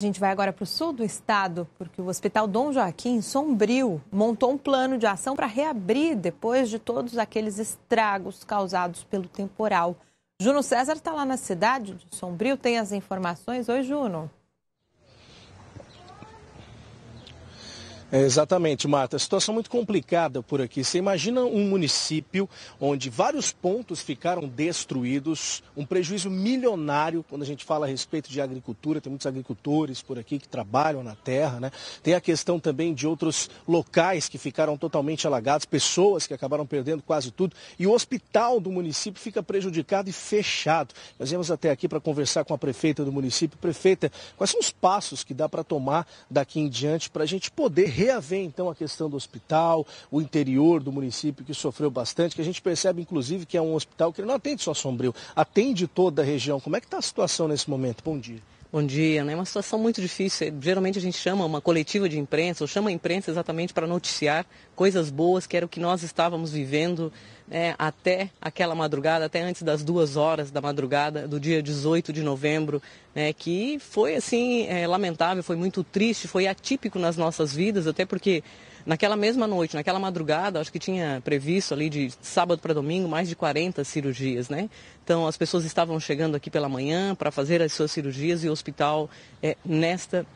A gente vai agora para o sul do estado, porque o Hospital Dom Joaquim Sombrio montou um plano de ação para reabrir depois de todos aqueles estragos causados pelo temporal. Juno César está lá na cidade de Sombrio, tem as informações. Oi, Juno. É, exatamente, Marta. Situação é muito complicada por aqui. Você imagina um município onde vários pontos ficaram destruídos, um prejuízo milionário quando a gente fala a respeito de agricultura. Tem muitos agricultores por aqui que trabalham na terra, né? Tem a questão também de outros locais que ficaram totalmente alagados, pessoas que acabaram perdendo quase tudo. E o hospital do município fica prejudicado e fechado. Nós viemos até aqui para conversar com a prefeita do município. Prefeita, quais são os passos que dá para tomar daqui em diante para a gente poder reaver então a questão do hospital, o interior do município que sofreu bastante, que a gente percebe inclusive que é um hospital que não atende só Sombrio, atende toda a região. Como é que está a situação nesse momento? Bom dia. Bom dia, né? É uma situação muito difícil. É, geralmente a gente chama uma coletiva de imprensa, ou chama a imprensa exatamente para noticiar coisas boas, que era o que nós estávamos vivendo né, até aquela madrugada, até antes das duas horas da madrugada do dia 18 de novembro, né, que foi assim é, lamentável, foi muito triste, foi atípico nas nossas vidas, até porque naquela mesma noite, naquela madrugada, acho que tinha previsto ali de sábado para domingo mais de 40 cirurgias, né? Então as pessoas estavam chegando aqui pela manhã para fazer as suas cirurgias e o hospital é, nesta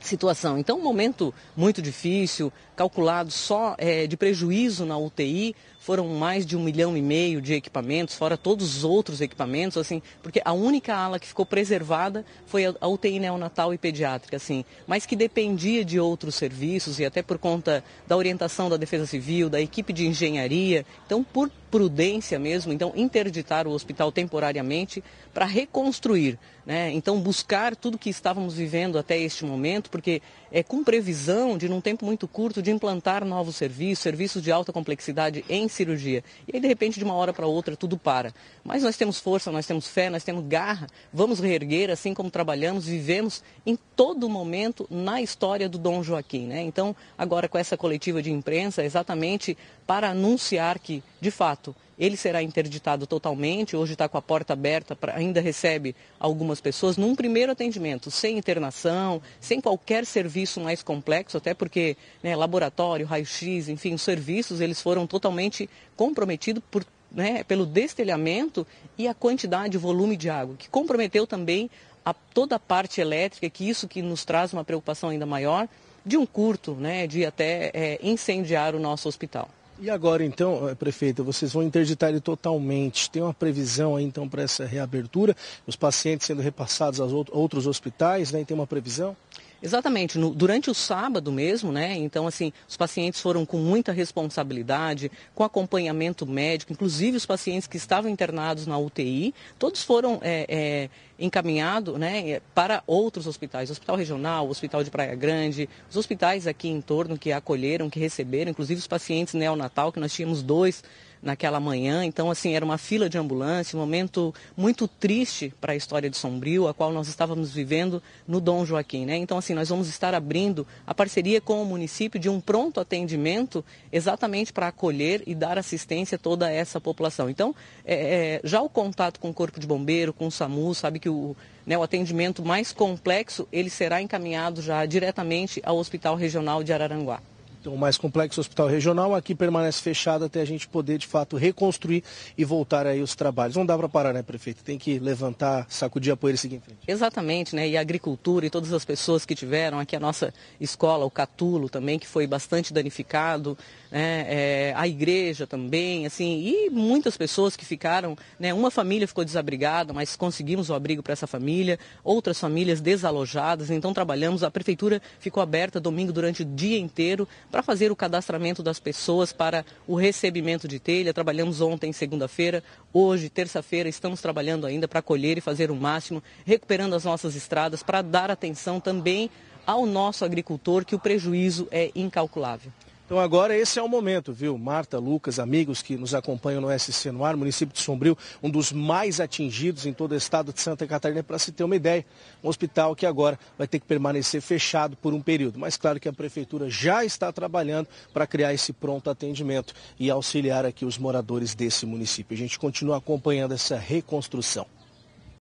situação. Então, um momento muito difícil, calculado só é, de prejuízo na UTI, foram mais de um milhão e meio de equipamentos, fora todos os outros equipamentos, assim, porque a única ala que ficou preservada foi a, a UTI neonatal e pediátrica, assim, mas que dependia de outros serviços e até por conta da orientação da Defesa Civil, da equipe de engenharia, então por prudência mesmo, então interditar o hospital temporariamente para reconstruir, né? Então buscar tudo que estávamos vivendo até este momento muito, porque é com previsão de, num tempo muito curto, de implantar novos serviços, serviços de alta complexidade em cirurgia. E aí, de repente, de uma hora para outra, tudo para. Mas nós temos força, nós temos fé, nós temos garra, vamos reerguer, assim como trabalhamos, vivemos em todo momento na história do Dom Joaquim. Né? Então, agora com essa coletiva de imprensa, é exatamente para anunciar que, de fato, ele será interditado totalmente. Hoje está com a porta aberta, pra, ainda recebe algumas pessoas num primeiro atendimento, sem internação, sem qualquer serviço mais complexo, até porque né, laboratório, raio-x, enfim, os serviços eles foram totalmente comprometidos por né, pelo destelhamento e a quantidade, o volume de água, que comprometeu também a, toda a parte elétrica, que isso que nos traz uma preocupação ainda maior, de um curto, né, de até é, incendiar o nosso hospital. E agora então, eh, prefeita, vocês vão interditar ele totalmente. Tem uma previsão aí então para essa reabertura? Os pacientes sendo repassados aos outros hospitais, né? E tem uma previsão? Exatamente, no, durante o sábado mesmo, né? Então, assim, os pacientes foram com muita responsabilidade, com acompanhamento médico, inclusive os pacientes que estavam internados na UTI, todos foram é, é, encaminhados né, é, para outros hospitais, Hospital Regional, Hospital de Praia Grande, os hospitais aqui em torno que acolheram, que receberam, inclusive os pacientes neonatal, que nós tínhamos dois naquela manhã. Então, assim, era uma fila de ambulância, um momento muito triste para a história de Sombrio, a qual nós estávamos vivendo no Dom Joaquim, né? Então, assim, nós vamos estar abrindo a parceria com o município de um pronto atendimento exatamente para acolher e dar assistência a toda essa população. Então, é, é, já o contato com o Corpo de Bombeiro, com o SAMU, sabe que o, né, o atendimento mais complexo, ele será encaminhado já diretamente ao Hospital Regional de Araranguá. Então, o mais complexo hospital regional. Aqui permanece fechado até a gente poder, de fato, reconstruir e voltar aí os trabalhos. Não dá para parar, né, prefeito? Tem que levantar, sacudir a poeira e seguir em frente. Exatamente, né? E a agricultura e todas as pessoas que tiveram aqui a nossa escola, o Catulo também, que foi bastante danificado, né? É, a igreja também, assim, e muitas pessoas que ficaram, né? Uma família ficou desabrigada, mas conseguimos o abrigo para essa família, outras famílias desalojadas, então trabalhamos, a prefeitura ficou aberta domingo durante o dia inteiro para fazer o cadastramento das pessoas para o recebimento de telha. Trabalhamos ontem, segunda-feira, hoje, terça-feira, estamos trabalhando ainda para colher e fazer o máximo, recuperando as nossas estradas para dar atenção também ao nosso agricultor, que o prejuízo é incalculável. Então agora esse é o momento, viu? Marta, Lucas, amigos que nos acompanham no SC no ar, município de Sombrio, um dos mais atingidos em todo o estado de Santa Catarina, para se ter uma ideia. Um hospital que agora vai ter que permanecer fechado por um período. Mas claro que a prefeitura já está trabalhando para criar esse pronto atendimento e auxiliar aqui os moradores desse município. A gente continua acompanhando essa reconstrução.